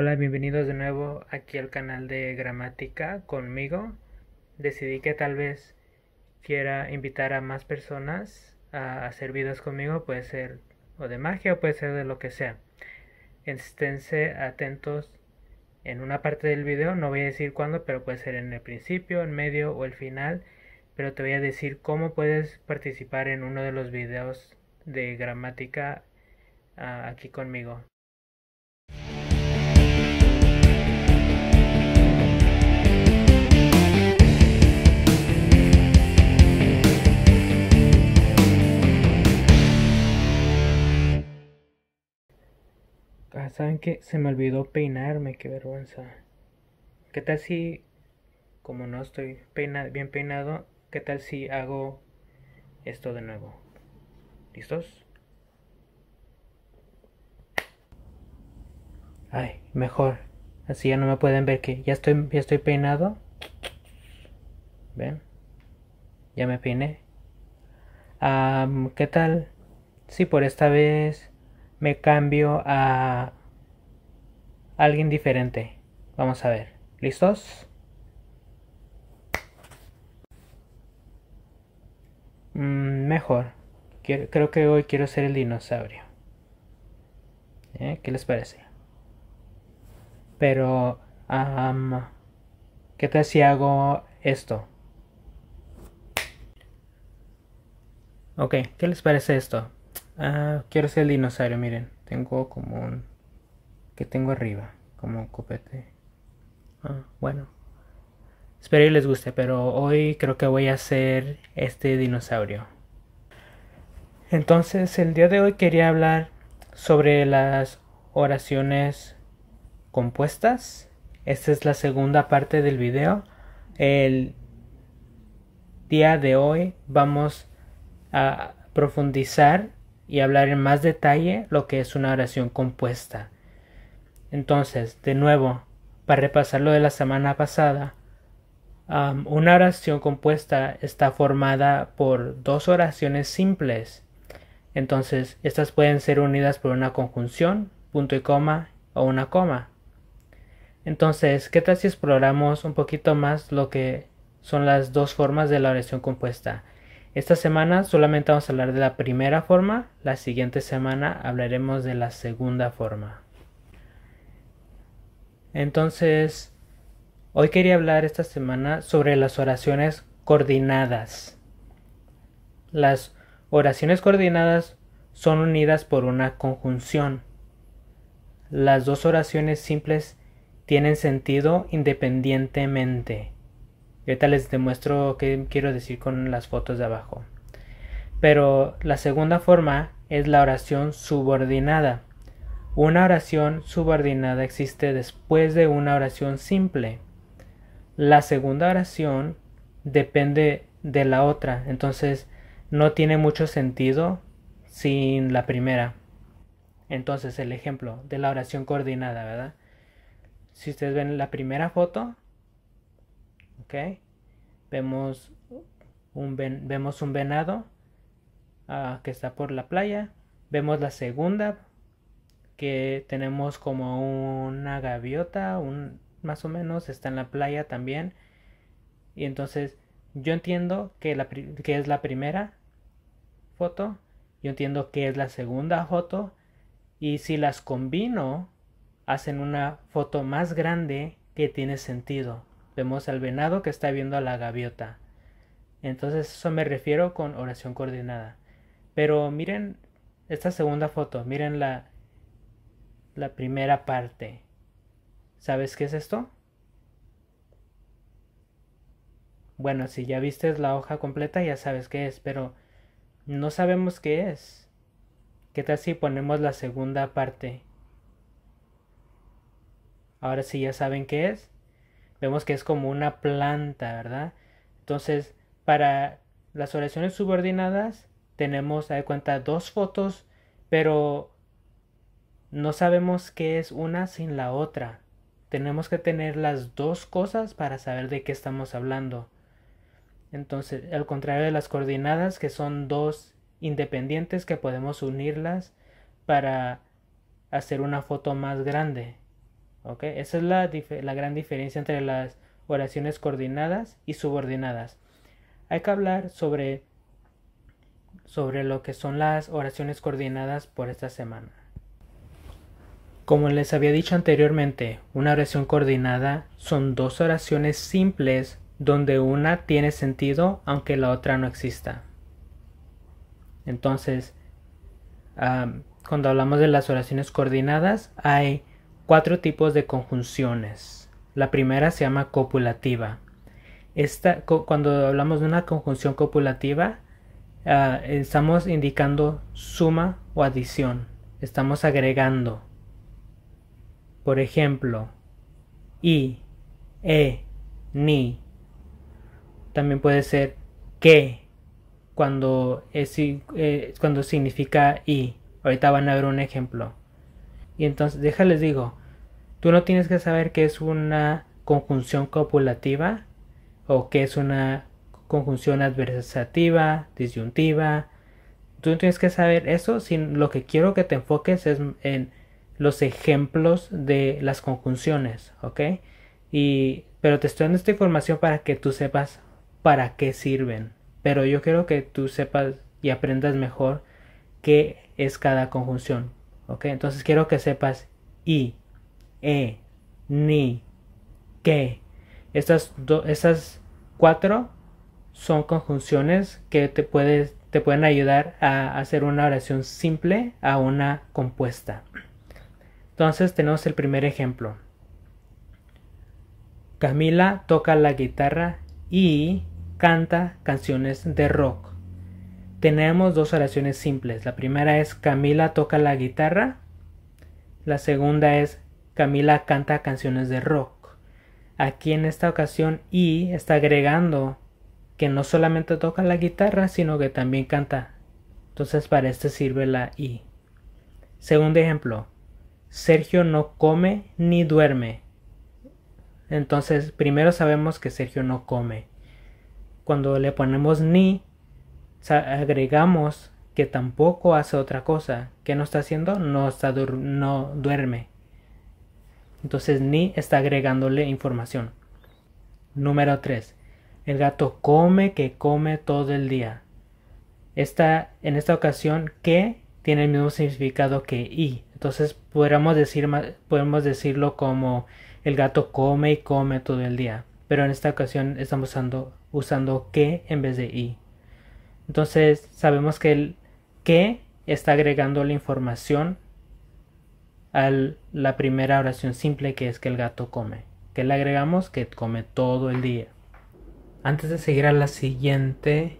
Hola, bienvenidos de nuevo aquí al canal de gramática conmigo. Decidí que tal vez quiera invitar a más personas a hacer videos conmigo, puede ser o de magia o puede ser de lo que sea. Esténse atentos en una parte del video, no voy a decir cuándo, pero puede ser en el principio, en medio o el final, pero te voy a decir cómo puedes participar en uno de los videos de gramática ah, aquí conmigo. Ah, ¿saben que Se me olvidó peinarme, qué vergüenza. ¿Qué tal si, como no estoy bien peinado, qué tal si hago esto de nuevo? ¿Listos? Ay, mejor. Así ya no me pueden ver que ya estoy, estoy peinado. ¿Ven? Ya me peiné. ¿Qué tal? si por esta vez me cambio a alguien diferente. Vamos a ver. ¿Listos? Mm, mejor. creo que hoy quiero ser el dinosaurio. ¿Eh? ¿Qué les parece? Pero... ¿Qué tal si hago esto? Ok, ¿qué les parece esto? Ah, quiero ser el dinosaurio, miren. Tengo como un... que tengo arriba? Como un copete. Ah, bueno. Espero que les guste, pero hoy creo que voy a hacer este dinosaurio. Entonces, el día de hoy quería hablar sobre las oraciones compuestas. Esta es la segunda parte del video. El día de hoy vamos a profundizar y hablar en más detalle lo que es una oración compuesta. Entonces, de nuevo, para repasar lo de la semana pasada, una oración compuesta está formada por dos oraciones simples. Entonces, estas pueden ser unidas por una conjunción, punto y coma o una coma. Entonces, ¿qué tal si exploramos un poquito más lo que son las dos formas de la oración compuesta? Esta semana solamente vamos a hablar de la primera forma, la siguiente semana hablaremos de la segunda forma. Entonces, hoy quería hablar esta semana sobre las oraciones coordinadas. Las oraciones coordinadas son unidas por una conjunción. Las dos oraciones simples tienen sentido independientemente ahorita les demuestro qué quiero decir con las fotos de abajo. Pero la segunda forma es la oración subordinada. Una oración subordinada existe después de una oración simple. La segunda oración depende de la otra, entonces no tiene mucho sentido sin la primera. Entonces el ejemplo de la oración coordinada, ¿verdad? Si ustedes ven la primera foto, ¿ok? Vemos un, vemos un venado ah, que está por la playa. Vemos la segunda, que tenemos como una gaviota, un, más o menos, está en la playa también. Y entonces yo entiendo que, que es la primera foto, yo entiendo que es la segunda foto, y si las combino, hacen una foto más grande que tiene sentido. Vemos al venado que está viendo a la gaviota. Entonces eso me refiero con oración coordinada. Pero miren esta segunda foto, miren la, la primera parte. ¿Sabes qué es esto? Bueno, si ya viste la hoja completa ya sabes qué es, pero no sabemos qué es. ¿Qué tal si ponemos la segunda parte? Ahora sí ya saben qué es vemos que es como una planta, ¿verdad? Entonces, para las oraciones subordinadas, tenemos, a cuenta, dos fotos, pero no sabemos qué es una sin la otra. Tenemos que tener las dos cosas para saber de qué estamos hablando. Entonces, al contrario de las coordinadas, que son dos independientes que podemos unirlas para hacer una foto más grande. Esa es la, gran diferencia entre las oraciones coordinadas y subordinadas. Hay que hablar sobre, sobre lo que son las oraciones coordinadas por esta semana. Como les había dicho anteriormente, una oración coordinada son dos oraciones simples donde una tiene sentido aunque la otra no exista. Entonces, cuando hablamos de las oraciones coordinadas, hay cuatro tipos de conjunciones. La primera se llama copulativa. Esta, cuando hablamos de una conjunción copulativa, ah, estamos indicando suma o adición. Estamos agregando. Por ejemplo, y, e, ni. También puede ser que cuando, eh, cuando significa y. Ahorita van a ver un ejemplo. Y entonces, déjales digo, tú no tienes que saber qué es una conjunción copulativa o qué es una conjunción adversativa, disyuntiva. Tú no tienes que saber eso, sin lo que quiero que te enfoques es en los ejemplos de las conjunciones, ¿ok? Y, pero te estoy dando esta información para que tú sepas para qué sirven. Pero yo quiero que tú sepas y aprendas mejor qué es cada conjunción, entonces quiero que sepas I, E, Ni, Que. Estas, cuatro son conjunciones que te, te pueden ayudar a hacer una oración simple a una compuesta. Entonces tenemos el primer ejemplo. Camila toca la guitarra y canta canciones de rock tenemos dos oraciones simples. La primera es Camila toca la guitarra. La segunda es Camila canta canciones de rock. Aquí en esta ocasión i está agregando que no solamente toca la guitarra, sino que también canta. Entonces para este sirve la i. Segundo ejemplo, Sergio no come ni duerme. Entonces primero sabemos que Sergio no come. Cuando le ponemos ni, agregamos que tampoco hace otra cosa. ¿Qué no está haciendo? No, no duerme. Entonces ni está agregándole información. Número 3. El gato come que come todo el día. en esta ocasión, que tiene el mismo significado que y. Entonces decir, podemos decirlo como el gato come y come todo el día. Pero en esta ocasión estamos usando, usando que en vez de y. Entonces sabemos que el que está agregando la información a la primera oración simple que es que el gato come. ¿Qué le agregamos que come todo el día. Antes de seguir a la siguiente,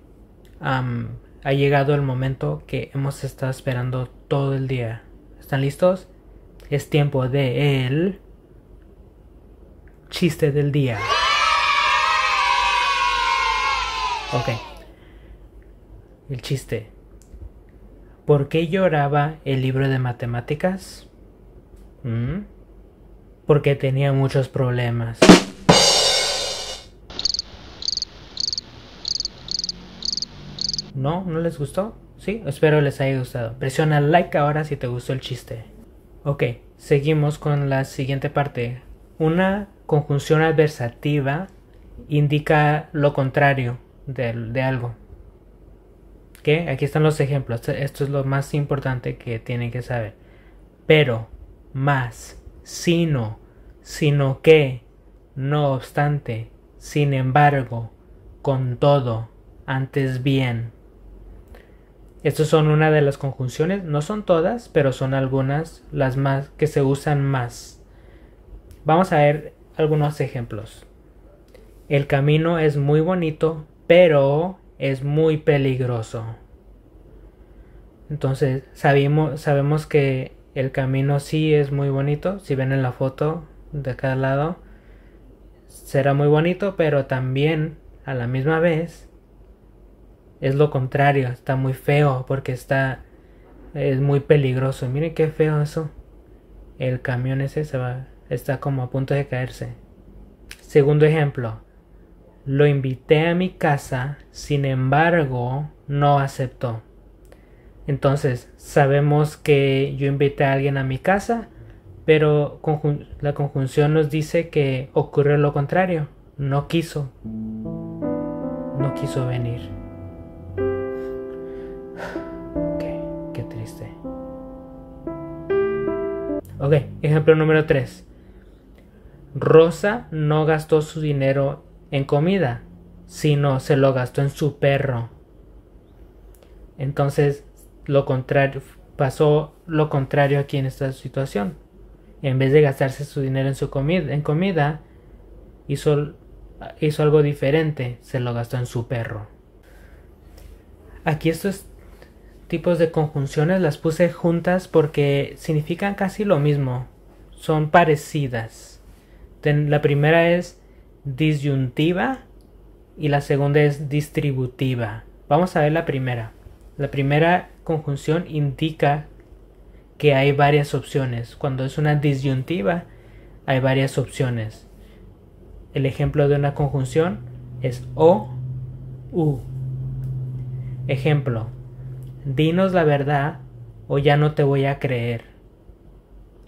ha llegado el momento que hemos estado esperando todo el día. ¿Están listos? Es tiempo de el chiste del día. Ok. El chiste. ¿Por qué lloraba el libro de matemáticas? ¿Mm? Porque tenía muchos problemas. ¿No? ¿No les gustó? Sí, espero les haya gustado. Presiona like ahora si te gustó el chiste. Ok, seguimos con la siguiente parte. Una conjunción adversativa indica lo contrario de algo aquí están los ejemplos. Esto es lo más importante que tienen que saber. Pero, más, sino, sino que, no obstante, sin embargo, con todo, antes bien. Estas son una de las conjunciones, no son todas, pero son algunas las más que se usan más. Vamos a ver algunos ejemplos. El camino es muy bonito, pero es muy peligroso. Entonces sabemos, sabemos que el camino sí es muy bonito. Si ven en la foto de cada lado, será muy bonito, pero también a la misma vez es lo contrario. Está muy feo porque está es muy peligroso. Miren qué feo eso. El camión ese se va, está como a punto de caerse. Segundo ejemplo. Lo invité a mi casa, sin embargo, no aceptó. Entonces, sabemos que yo invité a alguien a mi casa, pero la conjunción nos dice que ocurrió lo contrario. No quiso. No quiso venir. qué triste. Ok, ejemplo número 3. Rosa no gastó su dinero en comida, sino se lo gastó en su perro. Entonces, lo contrario pasó lo contrario aquí en esta situación. En vez de gastarse su dinero en su comida, en comida, hizo algo diferente, se lo gastó en su perro. Aquí estos tipos de conjunciones las puse juntas porque significan casi lo mismo, son parecidas. La primera es disyuntiva y la segunda es distributiva. Vamos a ver la primera. La primera conjunción indica que hay varias opciones. Cuando es una disyuntiva, hay varias opciones. El ejemplo de una conjunción es o, u. Ejemplo, dinos la verdad o ya no te voy a creer.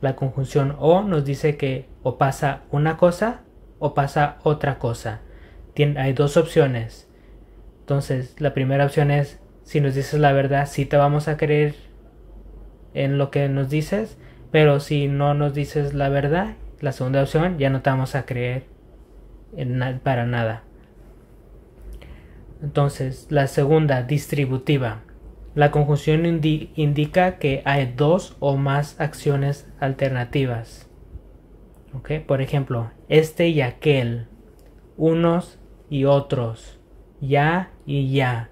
La conjunción o nos dice que o pasa una cosa o pasa otra cosa. hay dos opciones. Entonces, la primera opción es, si nos dices la verdad, sí te vamos a creer en lo que nos dices, pero si no nos dices la verdad, la segunda opción, ya no te vamos a creer en para nada. Entonces, la segunda, distributiva. La conjunción indica que hay dos o más acciones alternativas. Por ejemplo, este y aquel, unos y otros, ya y ya,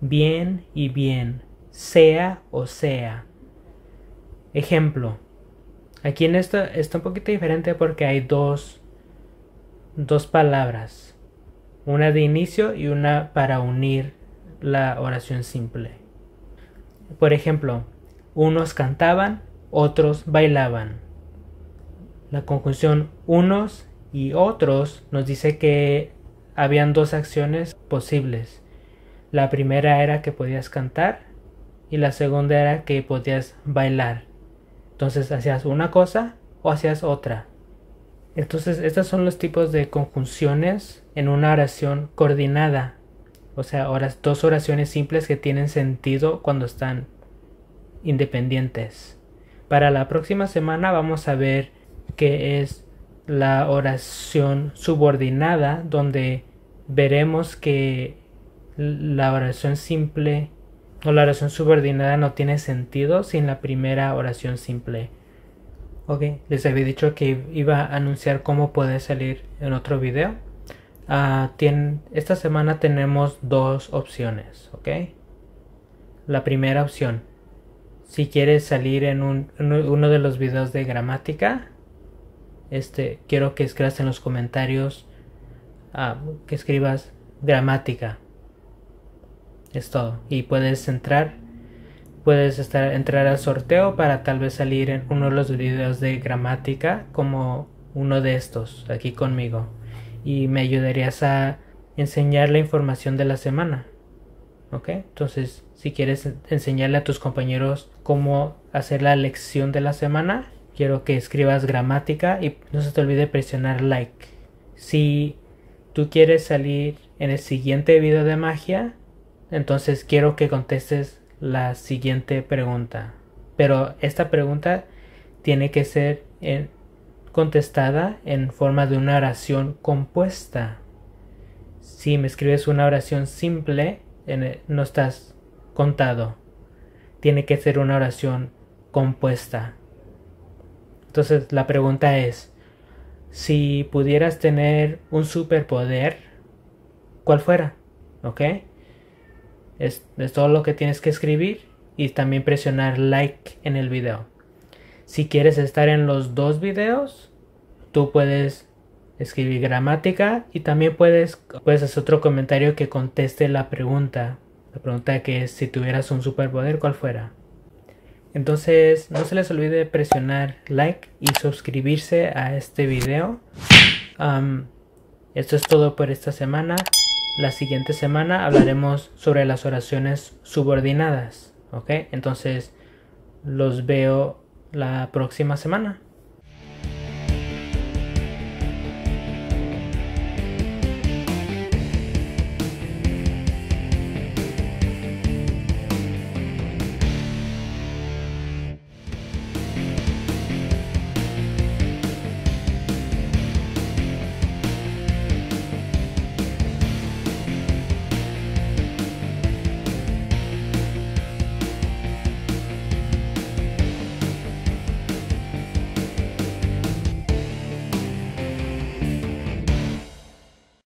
bien y bien, sea o sea. Ejemplo, aquí en esto está un poquito diferente porque hay dos, dos palabras, una de inicio y una para unir la oración simple. Por ejemplo, unos cantaban, otros bailaban la conjunción unos y otros nos dice que habían dos acciones posibles. La primera era que podías cantar y la segunda era que podías bailar. Entonces hacías una cosa o hacías otra. Entonces estos son los tipos de conjunciones en una oración coordinada. O sea, dos oraciones simples que tienen sentido cuando están independientes. Para la próxima semana vamos a ver que es la oración subordinada, donde veremos que la oración simple o la oración subordinada no tiene sentido sin la primera oración simple. Ok, les había dicho que iba a anunciar cómo puede salir en otro video. Ah, esta semana tenemos dos opciones, ok. La primera opción, si quieres salir en, en uno de los videos de gramática, este, quiero que escribas en los comentarios, ah, que escribas gramática. Es todo. Y puedes entrar, puedes estar, entrar al sorteo para tal vez salir en uno de los videos de gramática como uno de estos aquí conmigo. Y me ayudarías a enseñar la información de la semana. ¿Ok? Entonces, si quieres enseñarle a tus compañeros cómo hacer la lección de la semana, Quiero que escribas gramática y no se te olvide presionar like. Si tú quieres salir en el siguiente video de magia, entonces quiero que contestes la siguiente pregunta. Pero esta pregunta tiene que ser contestada en forma de una oración compuesta. Si me escribes una oración simple, e, no estás contado. Tiene que ser una oración compuesta. Entonces la pregunta es, si pudieras tener un superpoder, ¿cuál fuera? ¿Ok? Es, todo lo que tienes que escribir y también presionar like en el video. Si quieres estar en los dos videos, tú puedes escribir gramática y también puedes, puedes hacer otro comentario que conteste la pregunta. La pregunta que es si tuvieras un superpoder, ¿cuál fuera? Entonces no se les olvide presionar like y suscribirse a este video. esto es todo por esta semana. La siguiente semana hablaremos sobre las oraciones subordinadas. ¿Ok? Entonces los veo la próxima semana.